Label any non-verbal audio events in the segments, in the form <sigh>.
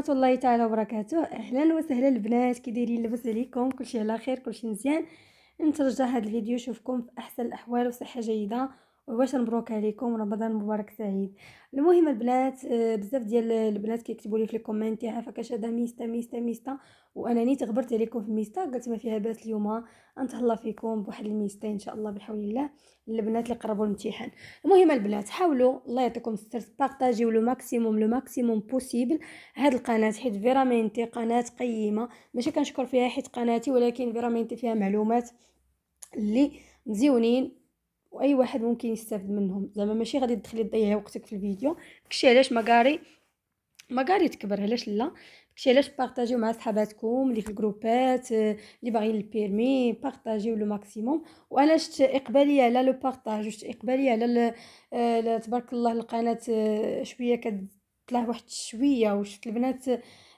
ورحمه الله تعالى وبركاته اهلا وسهلا البنات كي دايرين لاباس عليكم كلشي على خير كلشي مزيان نترجى هذا الفيديو نشوفكم في احسن الاحوال وصحه جيده واش مبروك عليكم رمضان مبارك سعيد المهم البنات آه، بزاف ديال البنات كيكتبوا لي في لي كومونتي ها اش هذا ميستا ميستا ميستا وانا نيت غبرت عليكم في ميستا قلت ما فيها باس اليوم آه، نتهلا فيكم بواحد الميستا ان شاء الله بحول الله البنات اللي قربوا الامتحان المهم البنات حاولوا الله يعطيكم الستر بارطاجيو لو ماكسيموم لو ماكسيموم بوسيبل هاد القناه حيت فيرامينتي قناه قيمه ماشي كنشكر فيها حيت قناتي ولكن فيرامينتي فيها معلومات اللي مزيونين واي واحد ممكن يستافد منهم زعما ماشي غادي تدخلي تضيعي وقتك في الفيديو داكشي علاش مكاري مكاري تكبر علاش لا داكشي علاش بارطاجيو مع صحاباتكم اللي في الجروبات آه، اللي باغيين البيرمي بارطاجيو لو ماكسيموم وانا شت اقباليه على لو بارطاج شت اقباليه على آه، تبارك الله القناه آه، شويه كتطلع واحد شويه وشفت البنات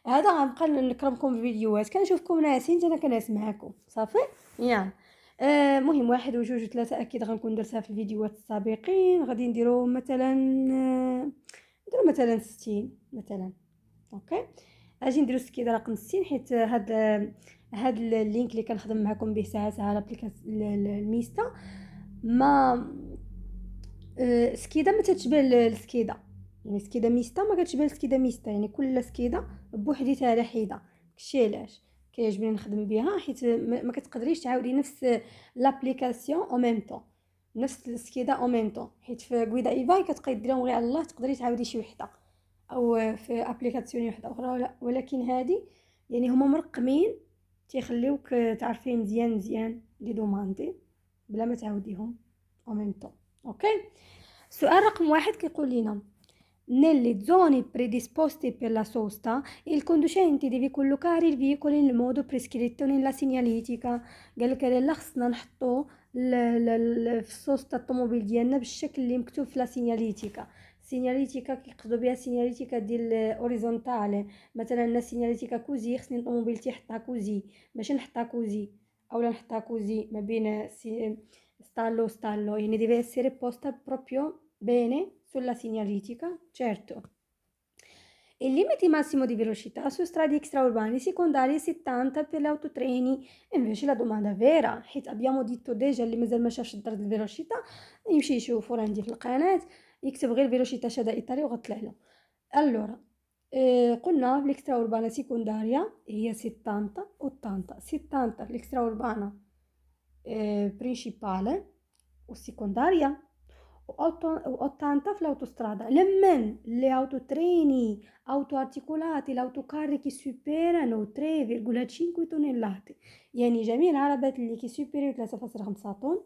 هذا غنبقى نكرمكم في الفيديوهات كنشوفكم ناسين انا كنعس معاكم صافي يا يعني. آه مهم واحد وجوج وثلاثة أكيد غنكون درتها في الفيديوهات السابقين غادي نديرو مثلا آه، نديرو مثلا ستين مثلا أوكي اجي نديرو سكيدة رقم ستين حيت هاد هاد اللينك اللي كنخدم معاكم به ساعة ساعة لابليكاسيون الميستا ما آه، سكيدة ما تتشبه السكيدة يعني سكيدة ميستا ما كتشبه السكيدة ميستا يعني كل سكيدة بوحديتها على حيدة داكشي علاش كيعجبني نخدم بها حيت ما كتقدريش تعاودي نفس لابليكاسيون او ميم طون نفس السكيدا او ميم طون حيت في غويدا ايفاي كتبقاي ديريهم غير على الله تقدري تعاودي شي وحده او في ابليكاسيون وحده اخرى ولكن هذه يعني هما مرقمين تيخليوك تعرفي مزيان مزيان لي دوماندي بلا ما تعاوديهم او ميم طون اوكي سؤال رقم واحد كيقول لينا Nelle zone predisposte per la sosta, il conducente deve collocare il veicolo nel modo prescritto nella segnaletica. قال لك لا خصنا نحطو في السوسطة الطوموبيل ديالنا بالشكل اللي مكتوب في لا سيناليتيكا سيناليتيكا كيقصدو بها سيناليتيكا ديال اوريزونتال مثلا عندنا سيناليتيكا كوزي خصني الطوموبيل تيحطها كوزي ماشي نحطها كوزي اولا نحطها كوزي ما بين سي... ستالو ستالو يعني deve essere posta proprio bene sulla segnaletica, certo. Il limite massimo di velocità su strade extraurbane secondarie è 70 per gli autotreni. Invece la domanda vera, حيت abbiamo detto già اللي مازال ما شافش الدرجة الفيلوشيتا يمشي يشوفو راه عندي في القناة يكتب غير velocità شادا إيطالي وغطلع له. Allora, eh, قلنا l'extraurbana secondaria هي 70 80 70 l'extraurbana eh, principale o secondaria وأوتانتاف لو تسترادا لمن اللي أو تريني أو تارتيكولاتي لو تكاركي سوبر أو تري فيرجولا تشينكو تونين لاتي يعني جميع العربات اللي كي سوبر ثلاثة فاصلة خمسة طن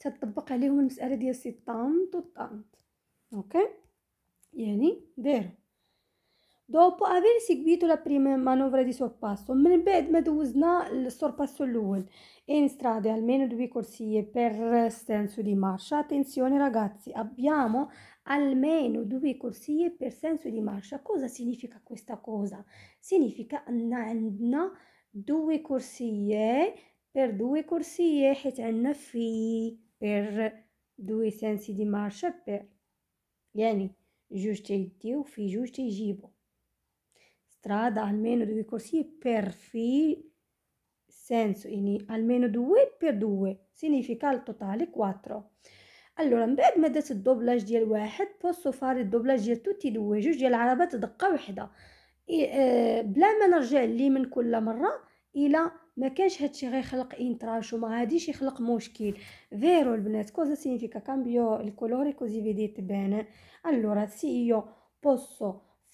تطبق عليهم المسألة ديال سي طانت أوكي يعني ديرو Dopo aver seguito la prima manovra di sorpasso, Melbed medusna il sorpasso l'Uel e in strada almeno due corsie per senso di marcia. Attenzione ragazzi, abbiamo almeno due corsie per senso di marcia. Cosa significa questa cosa? Significa عندنا due corsie per due corsie حيت عندنا في per due sensi di marcia per يعني جوج تيديو في جوج تيجيبو strada almeno due corsie per fi senso in almeno due per due significa al totale 4 allora من بعد ما درت الدوبلاج ديال واحد posso بوسو فاري الدوبلاج ديال توتي due جوج ديال العربات دقه واحده بلا ما نرجع لي من كل مره الى ما كانش هادشي غيخلق انتراش وما غاديش يخلق مشكل فيرو البنات كوزا سينيفيكا كامبيو الكولوري كوزي فيديت بان allora سي io posso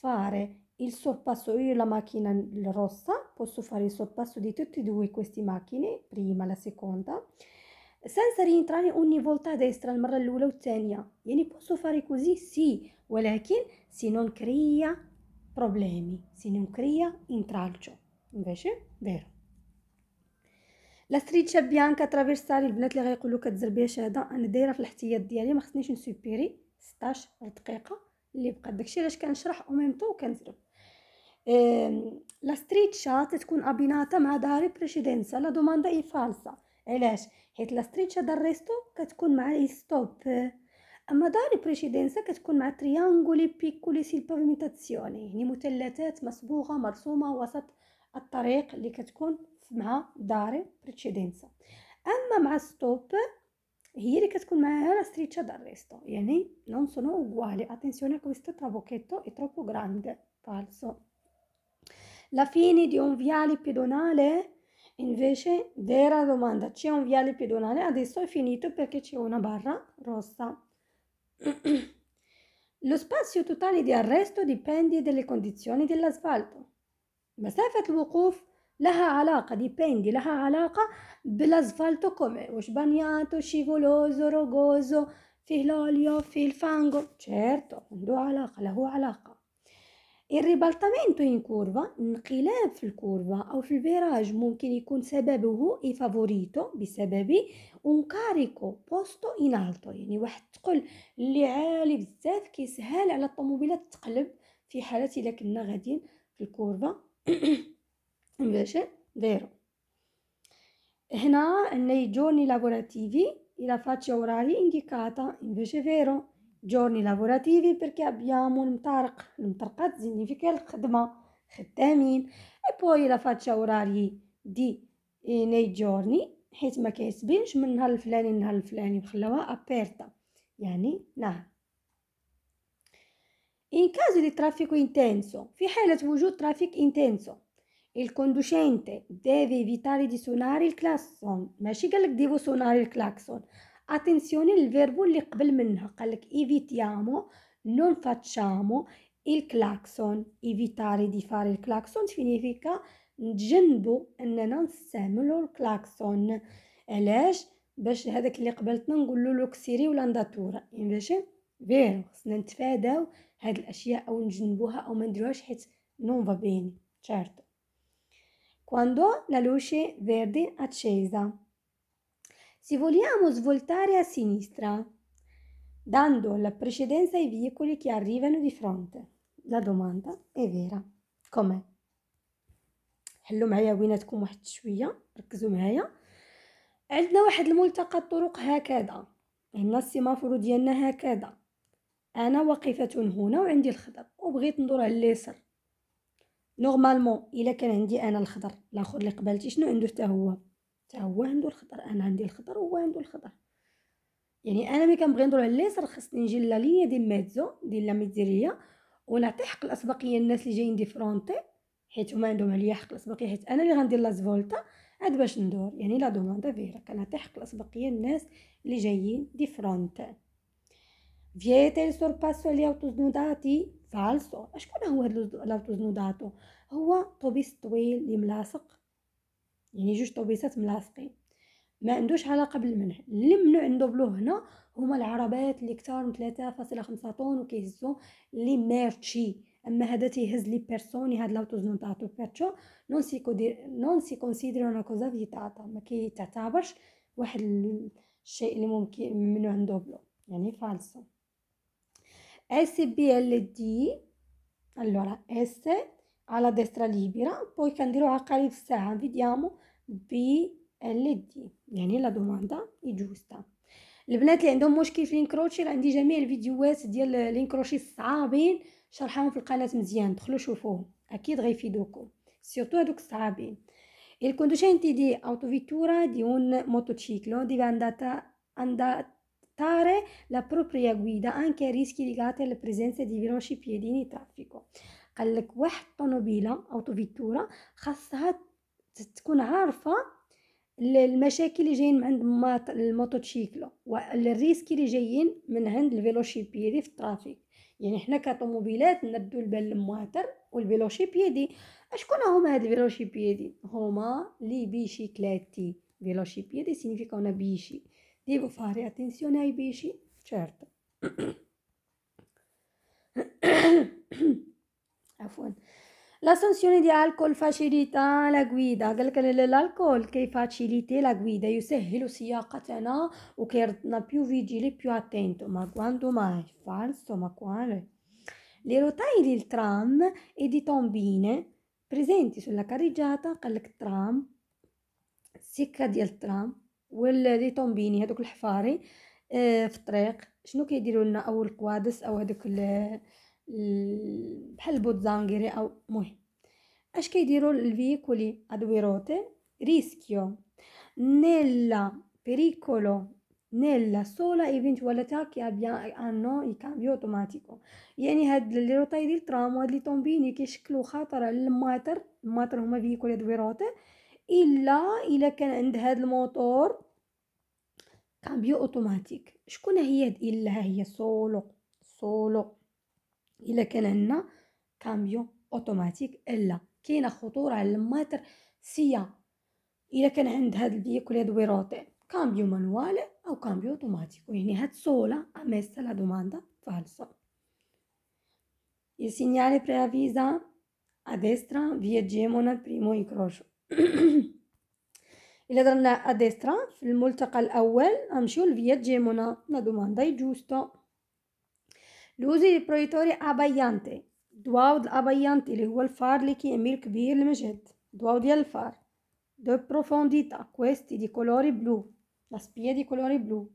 fare il sorpasso, io la macchina rossa, posso fare il sorpasso di tutte e due queste macchine, prima e la seconda, senza rientrare ogni volta a destra المرة الأولى والثانية يعني posso fare così sì ولكن se non crea problemi se non crea intralcio invece vero لا ستريتشا بيانكا ترافيرسالي البنات اللي غيقولوا كتزر بها شهاده انا دايره في الاحتياط ديالي ما خصنيش نسوبيري 16 دقيقه اللي بقى داكشي علاش كنشرح او ميم طو كنزرب la street shot تكون أبيناتها مع داري بريسيدنسا لا دوماندا اي فالسا علاش حيت لا ستريت شات الريستو كتكون مع اي ستوب اما داري بريسيدنسا كتكون مع تريانغولي بيكولي سيل بافيمنتاسيوني يعني مثلثات مصبوغه مرسومه وسط الطريق اللي كتكون مع داري بريسيدنسا اما مع ستوب هي اللي كتكون معاها لا ستريتشا دالريستو يعني non sono uguali attenzione a questo trabocchetto è troppo grande falso la fine di un viale pedonale? Invece, vera domanda, c'è un viale pedonale? Adesso è finito perché c'è una barra rossa. <clears throat> Lo spazio totale di arresto dipende dalle condizioni dell'asfalto. مسافة الوقوف لها علاقة dipende لها علاقة بالأسفلتو come واش bagnato, scivoloso, rogoso, فيه l'olio, il fango. certo عنده علاقة له علاقة الربلطمنت ان كورفا انقلاب في الكورفا او في الفيراج ممكن يكون سببه اي فافوريتو بسبب كاريكو بوستو التو يعني واحد الثقل اللي عالي بزاف كيسهل على الطوموبيلات تقلب في حاله الا كنا غاديين في الكورفا باش دايرو هنا جورني لابوراتيفي إلا اوراري انديكاتا باش فيرو giorni lavorativi perché abbiamo l'mtarq, l'mtarqat significa il-khidma, خدامين e poi la faccia orari di eh, nei giorni حيت ما كيسبينش من نهار الفلاني لنهار الفلاني وخلاوها aperta يعني نعم In caso di traffico intenso, في حالة وجود ترافيك intenso, il conducente deve evitare di suonare il clacson, ماشي قالك devo suonare il clacson, اتنسيوني الفيربو اللي قبل منها قالك ايفيتيامو نون فاتشامو الكلاكسون ايفيتاري دي فاري الكلاكسون سينيفيكا نتجنبو اننا نستعملو الكلاكسون علاش باش هذاك اللي قبلتنا نقولو له لوكسيري ولا نداتورا انفيشن فيرو خصنا نتفاداو هاد الاشياء او نجنبوها او ما نديروهاش حيت نون va bene certo quando la luce verde accesa si vogliamo svoltare a sinistra, dando la precedenza ai veicoli che arrivano di fronte. La domanda è vera. Com'è? حلوا معايا ويناتكم واحد شويه ركزوا معايا عندنا واحد الملتقى الطرق هكذا هنا السيمافور ديالنا هكذا انا واقفه هنا وعندي الخضر وبغيت ندور على اليسر نورمالمون الا كان عندي انا الخضر الاخر اللي قبلتي شنو عنده حتى هو هو عنده الخضر انا عندي الخضر وهو عنده الخضر يعني انا ملي كنبغي ندور على اليسر خصني نجي لا لينيا دي ميزو ديال لا ميزيريا ونعطي حق الاسبقيه الناس اللي جايين دي فرونتي حيت هما عندهم عليا حق الاسبقيه حيت انا اللي غندير لازفولتا عاد باش ندور يعني لا دوموندا فيرا كنعطي حق الاسبقيه الناس اللي جايين دي فرونتي Viete il sorpasso agli autosnudati? فالسو اشكون هو هاد الاوتوزنوداتو هو طوبيس طويل اللي ملاصق يعني جوج طوبيسات ملاصقين ما عندوش علاقه بالمنع اللي ممنوع ندوبلوه هنا هما العربات اللي كثار من 3.5 طن وكيهزو لي ميرشي اما هذا تيهز لي بيرسون هاد لاوتوز نون تاعتو بيرتشو نون سي كودير نون سي كونسيدر انا كوزا في تعطى ما كيتعتبرش واحد الشيء اللي ممكن ممنوع ندوبلو يعني فالسو اس بي ال دي allora s alla destra libera, poi che andrò a califsah, vediamo BLD, يعني la domanda è giusta. البنات اللي عندهم مشكل في الانكروشي راه عندي جميع الفيديوهات ديال الانكروشي الصعابين شرحهم في القناه مزيان دخلوا شوفوهم اكيد غيفيدوكم سيرتو هادوك الصعابين Il conducente di autovettura di un motociclo deve adattare la propria guida anche ai rischi legati alla presenza di veloci piedi in traffico. قال لك واحد طونوبيله او توفيتورا خاصها تكون عارفه المشاكل اللي جايين من عند الموتوتشيكلو والريسك اللي جايين من عند الفيلوشيبيدي في الترافيك يعني حنا كطوموبيلات ندو البال والفيلوشي بيدي اشكون هما هاد الفيلوشيبيدي هما لي بيشيكلاتي فيلوشيبيدي significa انا بيشي devo فاري اتنسيون اي بيشي certo <clears throat> <coughs> L'assunzione di alcol facilita la guida l'alcol che facilita la guida يسهل سياقتنا وكيردنا più vigili più attento ma quando mai falso ma quale le rotaie del tram e di tombine presenti sulla carreggiata قالك tram السكة ديال الترام واللي طومبيني هذوك الحفاري اه في الطريق شنو كيديروا لنا او القوادس او هذوك بحال البوتزانغيري او مهم اش كيديروا الفيكولي ادويروتي ريسكيو نيلا pericolo nella sola eventualità che abbia, hanno اي كامبيو اوتوماتيكو يعني هاد لي روتاي ديال الترام وهاد لي طومبيني كيشكلوا خطر على الماتر الماتر هما فيكول ادويروتي الا الا كان عند هاد الموتور كامبيو اوتوماتيك شكون هي هاد الا هي سولو سولو إلا كان عندنا كاميو أوتوماتيك إلا كاينه خطورة على الماتر سيا إلا كان عند هاد الفيكول هاد ويروتي كامبيو مانوال أو كامبيو أوتوماتيك يعني هاد sola a messa la domanda falsa il segnale preavvisa a destra via Gemona al primo incrocio إلا درنا a destra في الملتقى الأول غنمشيو لفيا جيمونا لا دوماندا جوستو لوزي للبروليتاري أبيانتي دواو الأبيانتي اللي هو الفار اللي كيعمل كبير المجهد دواو ديال الفار دو بروفونديتا كويستي دي كولوري بلو لاسبيا دي كولوري بلو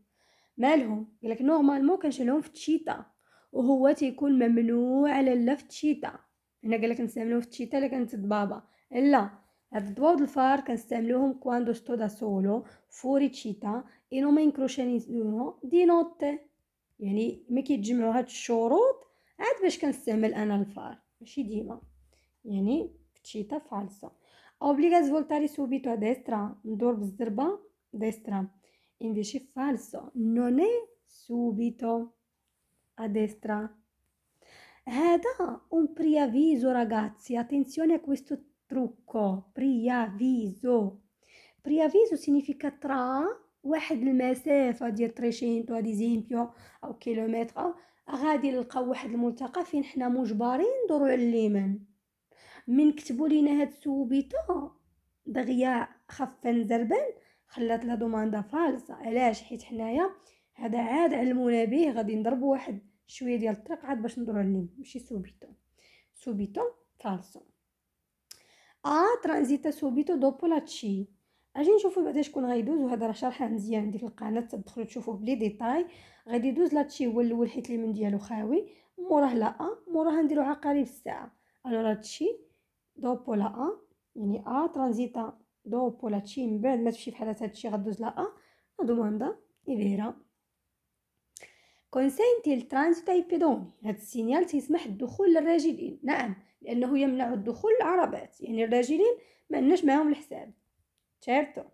مالهم قالك نورمالمون كنشعلهم في الشتاء وهو تيكون ممنوع على لا في الشتاء هنا قالك نستعملوه في الشتاء الا كانت ضبابه لا هاد الضواود الفار كنستعملوهم كواندو ستو دا سولو فوري تشيتا e non me incrociano di notte يعني ما كيتجمعوا هاد الشروط عاد باش كنستعمل انا الفار ماشي ديما يعني في الشتاء فالسا اوبليغاز فولتاري سوبيتو ديسترا ندور بالزربه ديسترا invece falso non è subito a destra هذا un preavviso ragazzi attenzione a questo trucco preavviso preavviso significa tra واحد المسافه ديال تريشينتو تو دي زيمبيون او كيلومتر غادي نلقاو واحد الملتقى فين حنا مجبرين ندورو على اليمين من كتبوا لينا هاد السوبيتو دغيا خفن زربان خلات لا دوماندا فالصه علاش حيت حنايا هذا عاد علمونا به غادي نضربوا واحد شويه ديال الطريق عاد باش ندورو على لليم ماشي سوبيتو سوبيتو فالصو ا آه، ترانزيتا سوبيتو دوبو لاتشي اجي نشوفو بعدا شكون غيدوز وهذا راه شرحه مزيان ديك القناه تدخلوا تشوفوه بلي ديتاي غادي يدوز لاتشي هو الاول حيت لي ديالو خاوي موراه لا ا موراه نديرو عقارب الساعه الوغ لاتشي دوبو لا ا يعني ا ترانزيتا دوبو لاتشي من بعد ما تمشي بحال هادشي غدوز لا ا دوماندا ايفيرا كونسينتي الترانزيت اي بيدوني هاد السينيال تيسمح الدخول للراجلين نعم لانه يمنع الدخول للعربات يعني الراجلين ما عندناش معاهم الحساب Certo.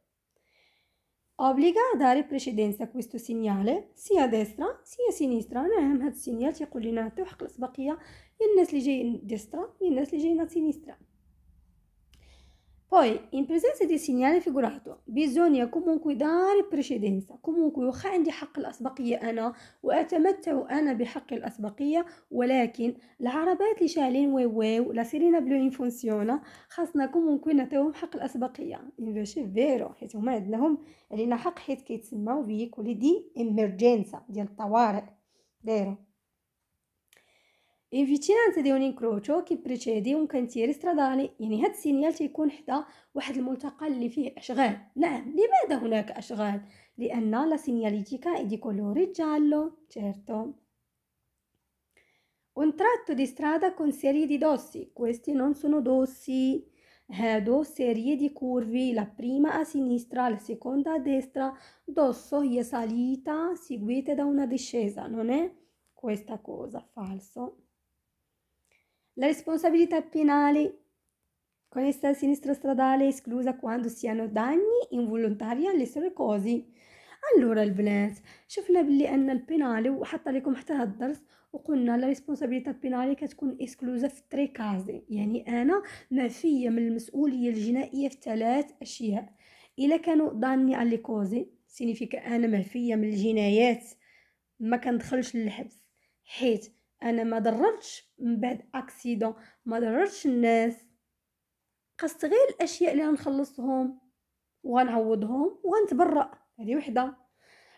Obbliga a dare precedenza a questo segnale sia a destra sia a sinistra أنا أهم هذا السينيال تيقول لنا تحق الأسبقية يا الناس اللي جايين ديسترا يا الناس اللي جايين سينيسترا Poi, in presenza di segnale figurato, bisogna comunque dare precedenza, comunque وخا عندي حق الأسبقية أنا وأتمتع أنا بحق الأسبقية ولكن العربات اللي شايلين واو واو لا سيرينا بلو إن فونسيونا خاصنا كومونكوي نعطيوهم حق الأسبقية إنفيشي فيرو حيت هما عندناهم علينا حق حيت كيتسماو فيكولي دي إمرجنسا ديال الطوارئ دايرو in vicinanza di un incrocio che precede un cantiere stradale يعني هاد السينيال تيكون حدا واحد الملتقى اللي فيه أشغال نعم لماذا هناك أشغال؟ لأن la segnaletica è di colore giallo certo un tratto di strada con serie di dossi questi non sono dossi هادو eh, serie di curvi la prima a sinistra la seconda a destra dosso è salita seguita da una discesa non è questa cosa falso La responsabilità penale connessa al sinistro stradale è esclusa quando siano danni involontari alle سرقوزي اللورا البنات شفنا بلي ان البينالي وحط لكم حتى هاد الدرس وقلنا لا ريسبونسابيلتي بينالي كتكون اسكلوزا في تري كازي يعني انا ما فيا من المسؤوليه الجنائيه في ثلاث اشياء الا كانوا ضاني على كوزي سينيفيكا انا ما فيا من الجنايات ما كندخلش للحبس حيت انا ما ضررتش من بعد اكسيدون ما ضررتش الناس قصت غير الاشياء اللي غنخلصهم وغنعوضهم وغنتبرأ هذه وحده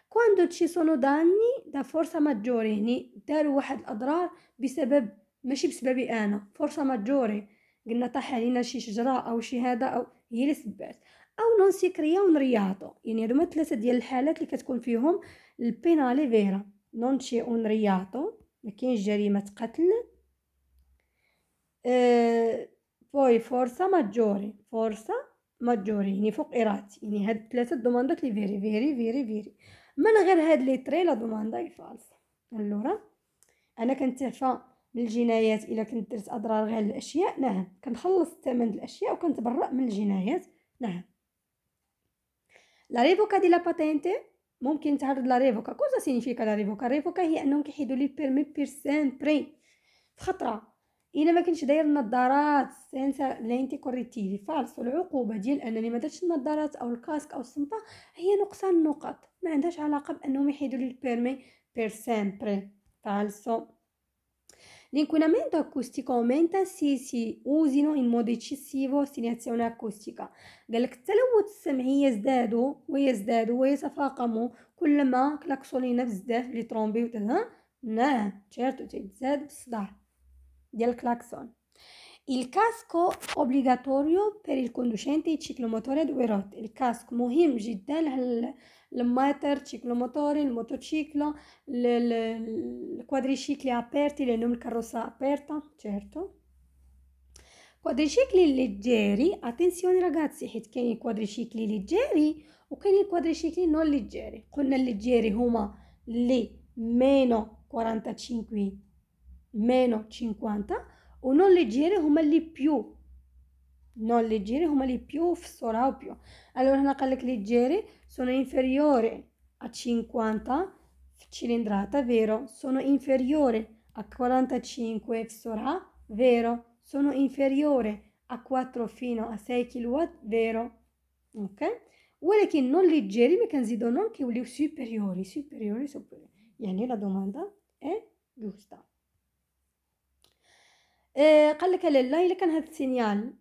كواندو تشي سونو داني دا فورسا ماجوري هني داروا واحد الاضرار بسبب ماشي بسببي انا فورسا ماجوري قلنا طاح علينا شي شجره او شي هذا او هي اللي سبات او نون سيكريا ونرياضو يعني هادو ثلاثه ديال الحالات اللي كتكون فيهم البينالي فيرا نون تشي ونرياضو ما كاينش جريمه قتل ا آه، بوي فورسا ماجوري فورسا ماجوري يعني فوق ارادتي يعني هاد الثلاثه دوماندات لي فيري فيري فيري فيري من غير هاد لي تري لا دوماندا اي فالس اللورا انا كنتعفى من الجنايات الا كنت درت اضرار غير الاشياء نعم كنخلص الثمن الاشياء وكنتبرأ من الجنايات نعم لا ريفوكا دي لا باتينتي ممكن تعرض لا ريفوكا كوزا سينيفيكا لا ريفوكا ريفوكا هي انهم كيحيدوا لي بيرمي بيرسان بري خطره الا ما كنتش داير النظارات سينسا لينتي كوريتيف فالس العقوبه ديال انني ما درتش النظارات او الكاسك او الصمطه هي نقصان النقط ما عندهاش علاقه بانهم يحيدوا لي بيرمي بيرسان بري فالسو L'inquinamento acustico aumenta se si usano in modo eccessivo assinazione acustica قالك التلوث السمعي يزداد ويزداد ويتفاقم كلما كلاكسونينا بزاف لي ترومبي وتها نعم تشيرتو تيتزاد بالصداع ديال الكلاكسون Il casco obbligatorio per il conducente ciclomotore a due ruote. الكاسك مهم جدا motor, ciclomotore, il motociclo, i quadricicli aperti, le non carrozza aperta, certo. Quadricicli leggeri, attenzione ragazzi, che i quadricicli leggeri che i quadricicli non leggeri. Con قلنا leggeri هما le meno 45 meno 50 ونون ليجيري هما لي بيو نون ليجيري هما لي بيو في الصورة بيو allora هنا قالك ليجيري sono inferiore a 50 cilindrata vero sono inferiore a 45 fsorà vero sono inferiore a 4 fino a 6 kW vero ok che non leggeri mi considerano anche quelli superiori superiori superiori يعني la domanda è giusta إيه، قال لك لا الا كان هذا السينيال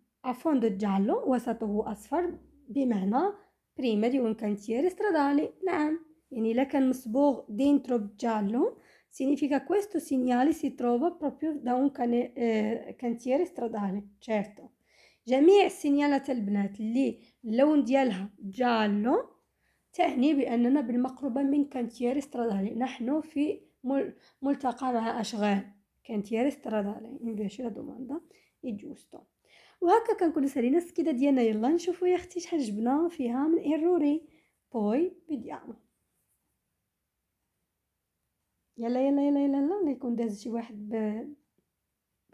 دو جالو وسطه اصفر بمعنى بريماري وان كان تيري نعم يعني الا كان مصبوغ dentro giallo سينيفيكا questo segnale si trova proprio da un cane, إيه، eh, استرادالي certo جميع السينيالات البنات اللي اللون ديالها جالو تعني باننا بالمقربه من كانتيير استرادالي نحن في ملتقى مع اشغال يا stradale, invece la domanda اي جوستو وهكا كنكون سالينا السكيده ديالنا يلا نشوفوا يا اختي شحال جبنا فيها من ايروري بوي بديامو يلا يلا يلا يلا يلا يكون داز شي واحد ب...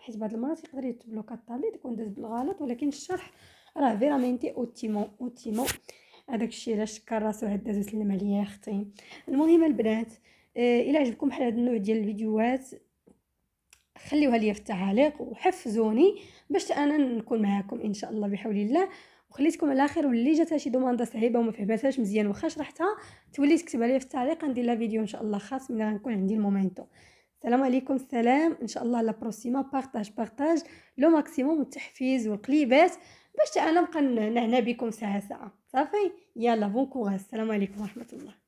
حيت بعض المرات يقدر يتبلوكا الطالب يكون داز بالغلط ولكن الشرح راه فيرامينتي اوتيمون اوتيمون هذاك الشيء علاش شكر راسو هاد داز وسلم عليا يا اختي المهم البنات الى آه، الا عجبكم بحال هاد النوع ديال الفيديوهات خليوها لي في التعاليق وحفزوني باش انا نكون معاكم ان شاء الله بحول الله وخليتكم على خير واللي جاتها شي دوماندا صعيبه وما فهمتهاش مزيان واخا شرحتها تولي تكتبها لي في التعليق ندير لها فيديو ان شاء الله خاص ملي غنكون عندي المومنتو السلام عليكم السلام ان شاء الله لا بروسيما بارطاج بارطاج لو ماكسيموم التحفيز والقليبات باش انا نبقى نعنى بكم ساعه ساعه صافي يلا بون كوغاز السلام عليكم ورحمه الله